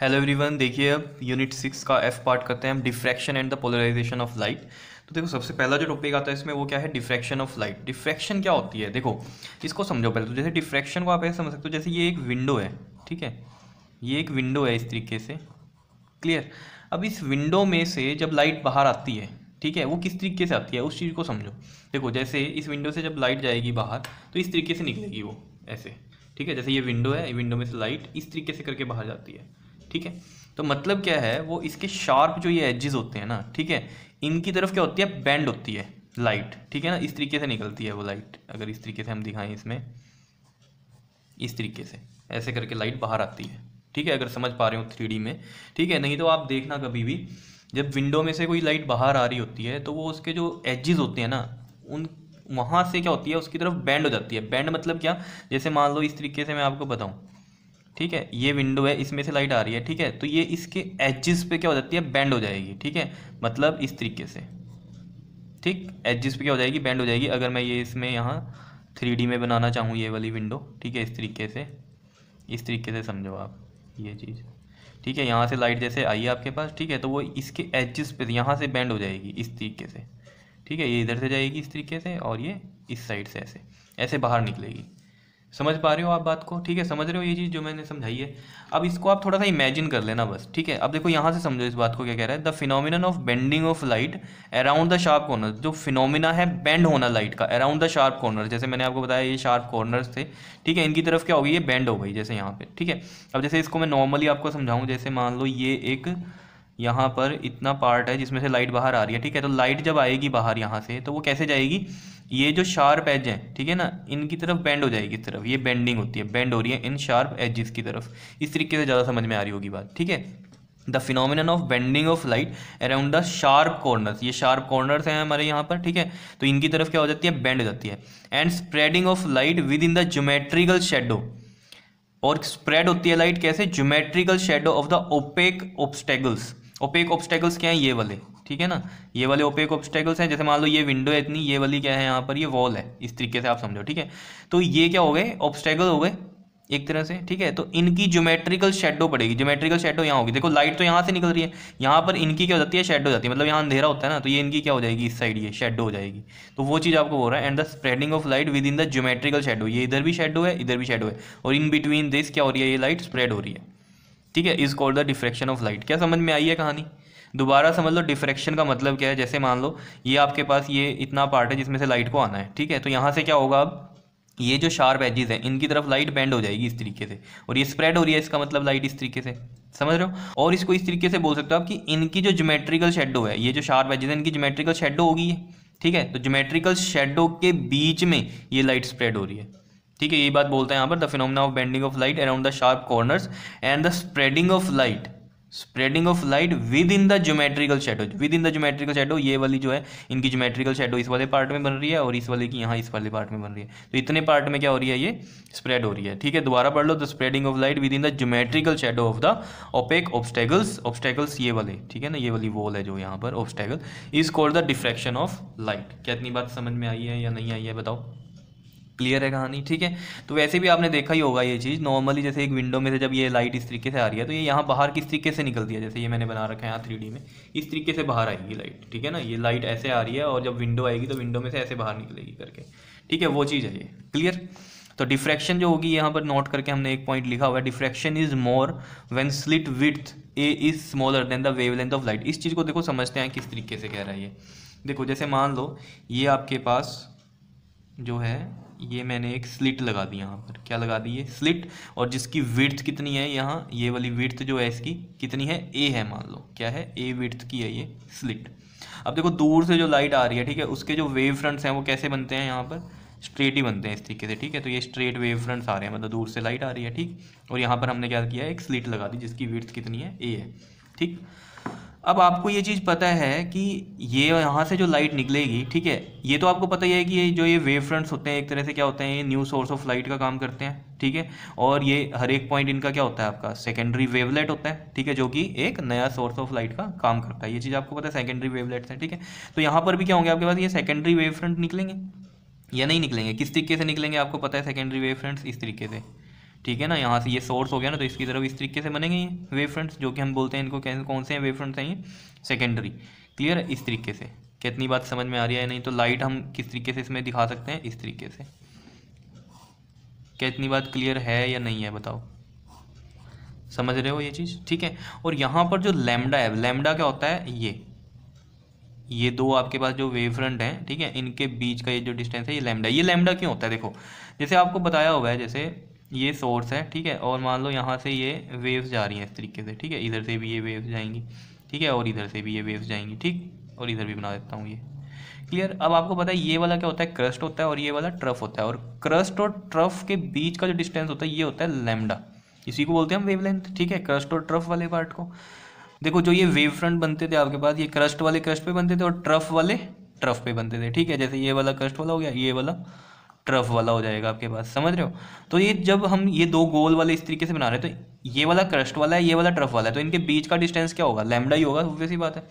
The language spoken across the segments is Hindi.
हेलो एवरीवन देखिए अब यूनिट सिक्स का एफ पार्ट करते हैं हम diffraction and the polarization of light तो देखो सबसे पहला जो टॉपिक आता है इसमें वो क्या है डिफ्रैक्शन ऑफ लाइट डिफ्रैक्शन क्या होती है देखो इसको समझो पहले तो जैसे डिफ्रैक्शन को आप ऐसे समझ सकते हो जैसे ये एक विंडो है ठीक है ये एक विंडो है इस तरीके से क्लियर अब इस विंडो में से जब लाइट बाहर आती है ठीक है वो किस तरीके से आती है उस चीज़ को समझो देखो जैसे इस विंडो से जब लाइट जाएगी बाहर तो इस तरीके से निकलेगी वो ऐसे ठीक है जैसे ये विंडो है विंडो में से लाइट इस तरीके से करके बाहर जाती है ठीक है तो मतलब क्या है वो इसके शार्प जो ये एजेस होते हैं ना ठीक है इनकी तरफ क्या होती है बैंड होती है लाइट ठीक है ना इस तरीके से निकलती है वो लाइट अगर इस तरीके से हम दिखाएं इसमें इस तरीके से ऐसे करके लाइट बाहर आती है ठीक है अगर समझ पा रहे हो थ्री में ठीक है नहीं तो आप देखना कभी भी जब विंडो में से कोई लाइट बाहर आ रही होती है तो वो उसके जो एजेस होते हैं ना उन वहाँ से क्या होती है उसकी तरफ बैंड हो जाती है बैंड मतलब क्या जैसे मान लो इस तरीके से मैं आपको बताऊँ ठीक है ये विंडो है इसमें से लाइट आ रही है ठीक है तो ये इसके एजिस पे क्या हो जाती है बैंड हो जाएगी ठीक है मतलब इस तरीके से ठीक एजिस पे क्या हो जाएगी बैंड हो जाएगी अगर मैं ये इसमें यहाँ थ्री में बनाना चाहूँ ये वाली विंडो ठीक है इस तरीके से इस तरीके से समझो आप ये चीज़ ठीक है यहाँ से लाइट जैसे आई है आपके पास ठीक है तो वो इसके एजिस पे यहाँ से बैंड हो जाएगी इस तरीके से ठीक है ये इधर से जाएगी इस तरीके से और ये इस साइड से ऐसे ऐसे बाहर निकलेगी समझ पा रहे हो आप बात को ठीक है समझ रहे हो ये चीज़ जो मैंने समझाई है अब इसको आप थोड़ा सा इमेजिन कर लेना बस ठीक है अब देखो यहाँ से समझो इस बात को क्या कह रहा है the phenomenon of bending of light around the sharp corner जो फिनोमिना है बेंड होना लाइट का अराउंड द शार्प कॉर्नर जैसे मैंने आपको बताया ये शार्प कॉर्नर्स थे ठीक है इनकी तरफ क्या होगी ये बेंड हो गई जैसे यहाँ पर ठीक है अब जैसे इसको मैं नॉर्मली आपको समझाऊँ जैसे मान लो ये एक यहाँ पर इतना पार्ट है जिसमें से लाइट बाहर आ रही है ठीक है तो लाइट जब आएगी बाहर यहाँ से तो वो कैसे जाएगी ये जो शार्प एज हैं ठीक है ना इनकी तरफ बेंड हो जाएगी इस तरफ ये बेंडिंग होती है बेंड हो रही है इन शार्प एजिस की तरफ इस तरीके से ज़्यादा समझ में आ रही होगी बात ठीक है the phenomenon of bending of light around the sharp corners ये शार्प कॉर्नर्स हैं हमारे यहाँ पर ठीक है तो इनकी तरफ क्या हो जाती है बेंड हो जाती है and spreading of light within the geometrical shadow और स्प्रेड होती है लाइट कैसे geometrical shadow of the opaque obstacles opaque obstacles क्या हैं ये वाले ठीक है ना ये वाले ओपेक ऑब्स्टेकल्स हैं जैसे मान लो ये विंडो है इतनी ये वाली क्या है यहाँ पर ये वॉल है इस तरीके से आप समझो ठीक है तो ये क्या हो गए ऑब्स्टेकल हो गए एक तरह से ठीक है तो इनकी ज्योमेट्रिकल शेडो पड़ेगी ज्योमेट्रिकल शेडो यहाँ होगी देखो लाइट तो यहाँ से निकल रही है यहाँ पर इनकी क्या हो जाती है शेडो हो जाती है मतलब यहाँ अंधेरा होता है ना तो ये इनकी क्या हो जाएगी इस साइड ये शेडो हो जाएगी तो वो चीज़ आपको हो रहा है and the spreading of light within the geometrical shadow ये इधर भी शेडो है इधर भी शेडो है और इन बिटवीन दिस क्या हो रही है ये लाइट स्प्रेड हो रही है ठीक है is called the diffraction of light क्या समझ में आई है कहानी दोबारा समझ लो डिफ्रेक्शन का मतलब क्या है जैसे मान लो ये आपके पास ये इतना पार्ट है जिसमें से लाइट को आना है ठीक है तो यहाँ से क्या होगा अब ये जो शार्प एजेस हैं इनकी तरफ लाइट बेंड हो जाएगी इस तरीके से और ये स्प्रेड हो रही है इसका मतलब लाइट इस तरीके से समझ रहे हो और इसको इस तरीके से बोल सकते हो आप कि इनकी जो जोमेट्रिकल शेडो है ये जो शार्प एजेस हैं इनकी जोमेट्रिकल शेडो होगी ठीक है तो जोमेट्रिकल शेडो के बीच में ये लाइट स्प्रेड हो रही है ठीक है यही बात बोलते हैं यहाँ पर the phenomena of bending of light around the sharp corners and the spreading of light spreading of light within the geometrical shadow within the geometrical shadow ये वाली जो है इनकी ज्योमेट्रिकल शेडो इस वाले पार्ट में बन रही है और इस वाले की यहाँ इस वाले पार्ट में बन रही है तो इतने पार्ट में क्या हो रही है ये स्प्रेड हो रही है ठीक है दोबारा पढ़ लो the spreading of light within the geometrical shadow of the opaque obstacles obstacles ये वाले ठीक है ना ये वाली वॉल है जो यहाँ पर obstacle is called the diffraction of light क्या इतनी बात समझ में आई है या नहीं आई है बताओ क्लियर है कहानी ठीक है तो वैसे भी आपने देखा ही होगा ये चीज़ नॉर्मली जैसे एक विंडो में से जब ये लाइट इस तरीके से आ रही है तो ये यहाँ बाहर किस तरीके से निकलती है जैसे ये मैंने बना रखा है यहाँ थ्री में इस तरीके से बाहर आएगी लाइट ठीक है ना ये लाइट ऐसे आ रही है और जब विंडो आएगी तो विंडो में से ऐसे बाहर निकलेगी करके ठीक है वो चीज़ है ये क्लियर तो डिफ्रैक्शन जो होगी यहाँ पर नोट करके हमने एक पॉइंट लिखा हुआ है diffraction is more when slit width a is smaller than the wavelength of light इस चीज़ को देखो समझते हैं किस तरीके से कह रहा है ये देखो जैसे मान लो ये आपके पास जो है ये मैंने एक स्लिट लगा दी यहाँ पर क्या लगा दी है स्लिट और जिसकी विर्थ कितनी है यहाँ ये वाली विर्थ जो है इसकी कितनी है ए है मान लो क्या है ए विर्थ की है ये स्लिट अब देखो दूर से जो लाइट आ रही है ठीक है उसके जो वेव फ्रंट्स हैं वो कैसे बनते हैं यहाँ पर स्ट्रेट ही बनते हैं इस तरीके से ठीक है तो ये स्ट्रेट वेव फ्रंट्स आ रहे हैं मतलब दूर से लाइट आ रही है ठीक और यहाँ पर हमने क्या किया एक स्लिट लगा दी जिसकी विर्थ कितनी है ए है ठीक अब आपको ये चीज़ पता है कि ये यहाँ से जो लाइट निकलेगी ठीक है ये तो आपको पता ही है कि ये जो ये वेव फ्रंट्स होते हैं एक तरह से क्या होते हैं ये न्यू सोर्स ऑफ लाइट का काम करते हैं ठीक है और ये हर एक पॉइंट इनका क्या होता है आपका सेकेंडरी वेवलेट होता है ठीक है जो कि एक नया सोर्स ऑफ लाइट का काम करता है ये चीज़ आपको पता है सेकेंडरी वेवलेट्स हैं ठीक है तो यहाँ पर भी क्या होंगे आपके पास ये सेकेंडरी वेव फ्रंट निकलेंगे या नहीं निकलेंगे किस तरीके से निकलेंगे आपको पता है सेकेंडरी वेव फ्रंट्स इस तरीके से ठीक है ना यहाँ से ये सोर्स हो गया ना तो इसकी तरफ इस तरीके से बनेंगे ये वेव फ्रंट्स जो कि हम बोलते हैं इनको कैसे कौन से हैं वेव फ्रंट्स हैं सेकेंडरी क्लियर इस तरीके से कितनी बात समझ में आ रही है नहीं तो लाइट हम किस तरीके से इसमें दिखा सकते हैं इस तरीके से क्या इतनी बात क्लियर है या नहीं है बताओ समझ रहे हो ये चीज़ ठीक है और यहाँ पर जो लैमडा है लैमडा क्या होता है ये ये दो आपके पास जो वेव फ्रंट हैं ठीक है इनके बीच का ये जो डिस्टेंस है ये लैमडा ये लैमडा क्यों होता है देखो जैसे आपको बताया हुआ है जैसे ये सोर्स है ठीक है और मान लो यहाँ से ये वेव्स जा रही हैं इस तरीके से ठीक है इधर से भी ये वेव्स जाएंगी ठीक है और इधर से भी ये वेव्स जाएंगी ठीक और इधर भी बना देता हूँ ये क्लियर अब आपको पता है ये वाला क्या होता है क्रस्ट होता है और ये वाला ट्रफ होता है और क्रस्ट और ट्रफ के बीच का जो डिस्टेंस होता है ये होता है लेमडा इसी को बोलते हैं हम वेवलेंथ ठीक है क्रस्ट और ट्रफ वाले पार्ट को देखो जो ये वेव फ्रंट बनते थे आपके पास ये क्रस्ट वाले क्रस्ट पे बनते थे और ट्रफ वाले ट्रफ पे बनते थे ठीक है जैसे ये वाला क्रस्ट वाला हो गया ये वाला ट्रफ वाला हो जाएगा आपके पास समझ रहे हो तो ये जब हम ये दो गोल वाले इस तरीके से बना रहे हैं तो ये वाला क्रस्ट वाला है ये वाला ट्रफ वाला है तो इनके बीच का डिस्टेंस क्या होगा लैमडा ही होगा ऑब्वियस ही बात है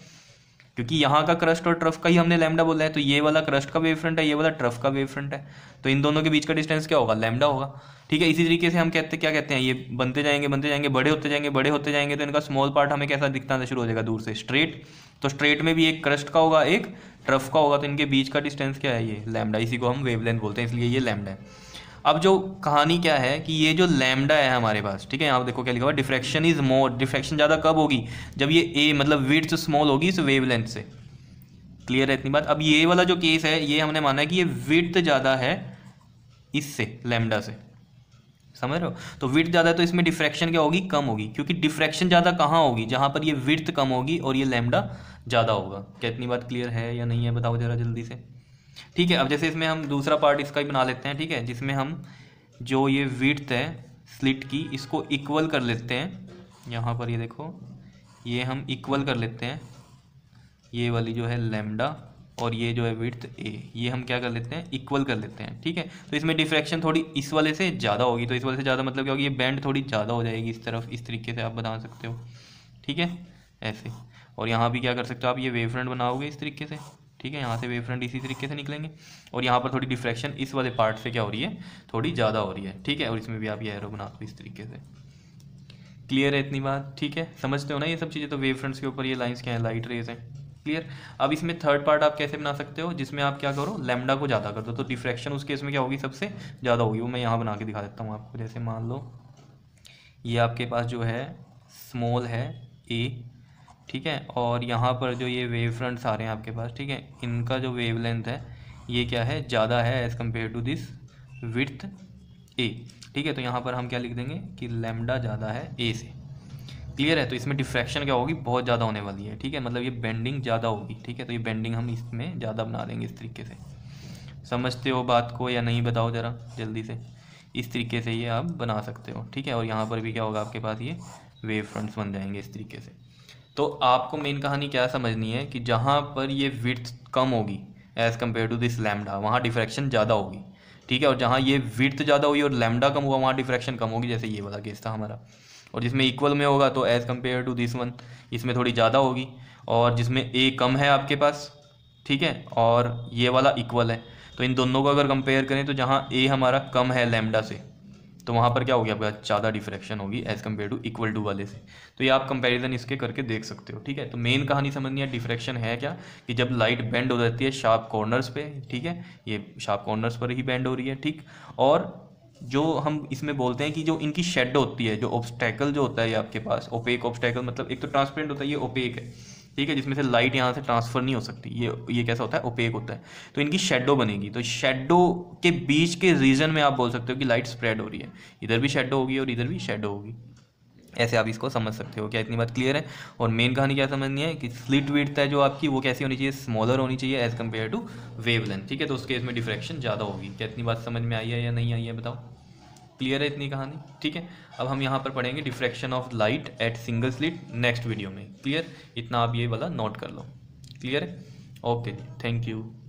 क्योंकि यहाँ का क्रस्ट और ट्रफ का ही हमने लैमडा बोला है तो ये वाला क्रस्ट का वेव है ये वाला ट्रफ का वेव है तो इन दोनों के बीच का डिस्टेंस क्या होगा लैमडा होगा ठीक है इसी तरीके से हम कहते क्या कहते हैं ये बनते जाएंगे बनते जाएंगे बड़े होते जाएंगे बड़े होते जाएंगे तो इनका स्मॉल पार्ट हमें कैसा दिखता शुरू हो जाएगा दूर से स्ट्रेट तो स्ट्रेट में भी एक क्रस्ट का होगा एक ट्रफ का होगा तो इनके बीच का डिस्टेंस क्या है ये लैमडा इसी को हम वेवलेंथ बोलते हैं इसलिए ये लैमडा है अब जो कहानी क्या है कि ये जो लैमडा है हमारे पास ठीक है यहाँ देखो क्या लिखा हुआ डिफ्रेक्शन इज मोर डिफ्रेक्शन ज़्यादा कब होगी जब ये ए मतलब विथ स्मॉल होगी इस वेव से क्लियर है इतनी बात अब ये वाला जो केस है ये हमने माना है कि ये विथ ज़्यादा है इससे लैमडा से समझ रहे हो तो विर्थ ज़्यादा है तो इसमें डिफ्रैक्शन क्या होगी कम होगी क्योंकि डिफ्रैक्शन ज़्यादा कहाँ होगी जहाँ पर ये विर्थ कम होगी और ये लैमडा ज़्यादा होगा क्या इतनी बात क्लियर है या नहीं है बताओ ज़रा जल्दी से ठीक है अब जैसे इसमें हम दूसरा पार्ट इसका ही बना लेते हैं ठीक है जिसमें हम जो ये विर्थ है स्लिट की इसको इक्वल कर लेते हैं यहाँ पर ये देखो ये हम इक्वल कर लेते हैं ये वाली जो है लेमडा और ये जो है विर्थ ए ये हम क्या कर लेते हैं इक्वल कर लेते हैं ठीक है तो इसमें डिफ्रैक्शन थोड़ी इस वाले से ज़्यादा होगी तो इस वाले से ज़्यादा मतलब क्या होगी ये बैंड थोड़ी ज़्यादा हो जाएगी इस तरफ इस तरीके से आप बना सकते हो ठीक है ऐसे और यहाँ भी क्या कर सकते हो आप ये वेव फ्रंट बनाओगे इस तरीके से ठीक है यहाँ से वेव फ्रंट इसी तरीके से निकलेंगे और यहाँ पर थोड़ी डिफ्रैक्शन इस वाले पार्ट से क्या हो रही है थोड़ी ज़्यादा हो रही है ठीक है और इसमें भी आप ये एरो बना दो इस तरीके से क्लियर है इतनी बात ठीक है समझते हो ना ये सब चीज़ें तो वेव फ्रंट्स के ऊपर ये लाइन्स क्या है लाइट रेज हैं क्लियर अब इसमें थर्ड पार्ट आप कैसे बना सकते हो जिसमें आप क्या करो लेमडा को ज़्यादा कर दो तो डिफ्रैक्शन उस केस में क्या होगी सबसे ज़्यादा होगी वो मैं यहाँ बना के दिखा देता हूँ आपको जैसे मान लो ये आपके पास जो है स्मॉल है ए ठीक है और यहाँ पर जो ये वेव फ्रंट्स आ रहे हैं आपके पास ठीक है इनका जो वेव लेंथ है ये क्या है ज़्यादा है as compared to this width a ठीक है तो यहाँ पर हम क्या लिख देंगे कि लेमडा ज़्यादा है ए से क्लियर है तो इसमें डिफ्रैक्शन क्या होगी बहुत ज़्यादा होने वाली है ठीक है मतलब ये बेंडिंग ज़्यादा होगी ठीक है तो ये बेंडिंग हम इसमें ज़्यादा बना देंगे इस तरीके से समझते हो बात को या नहीं बताओ ज़रा जल्दी से इस तरीके से ये आप बना सकते हो ठीक है और यहाँ पर भी क्या होगा आपके पास ये वेव फ्रंट्स बन जाएंगे इस तरीके से तो आपको मेन कहानी क्या समझनी है कि जहाँ पर ये विर्थ कम होगी as compared to this lambda वहाँ डिफ्रैक्शन ज़्यादा होगी ठीक है और जहाँ ये विर्थ ज़्यादा हुई और लैमडा कम हुआ वहाँ डिफ्रैक्शन कम होगी जैसे ये वाला केस था हमारा और जिसमें इक्वल में होगा तो as compared to this one इसमें थोड़ी ज़्यादा होगी और जिसमें ए कम है आपके पास ठीक है और ये वाला इक्वल है तो इन दोनों को अगर कंपेयर करें तो जहाँ ए हमारा कम है लेमडा से तो वहाँ पर क्या होगी आपका ज़्यादा डिफ्रैक्शन होगी as compared to equal to वाले से तो ये आप कंपैरिजन इसके करके देख सकते हो ठीक है तो मेन कहानी समझनी है डिफ्रेक्शन है क्या कि जब लाइट बेंड हो जाती है शार्प कॉर्नर्स पे ठीक है ये शार्प कॉर्नर्स पर ही बेंड हो रही है ठीक और जो हम इसमें बोलते हैं कि जो इनकी शेड होती है जो ऑब्स्टैकल जो होता है आपके पास ओपेक ऑब्स्टैकल मतलब एक तो ट्रांसपेरेंट होता है ये ओपेक है ठीक है जिसमें से लाइट यहाँ से ट्रांसफ़र नहीं हो सकती ये ये कैसा होता है ओपेक होता है तो इनकी शेडो बनेगी तो शेडो के बीच के रीजन में आप बोल सकते हो कि लाइट स्प्रेड हो रही है इधर भी शेडो होगी और इधर भी शेडो होगी ऐसे आप इसको समझ सकते हो क्या इतनी बात क्लियर है और मेन कहानी क्या समझनी है कि स्लिट विड्थ है जो आपकी वो कैसी होनी चाहिए स्मॉलर होनी चाहिए एज कम्पेयर टू वेव ठीक है तो उस केस में डिफ्रैक्शन ज़्यादा होगी क्या इतनी बात समझ में आई है या नहीं आई है बताओ क्लियर है इतनी कहानी ठीक है अब हम यहाँ पर पढ़ेंगे diffraction of light at single slit next video में क्लियर इतना आप ये वाला नोट कर लो क्लियर है ओके थैंक यू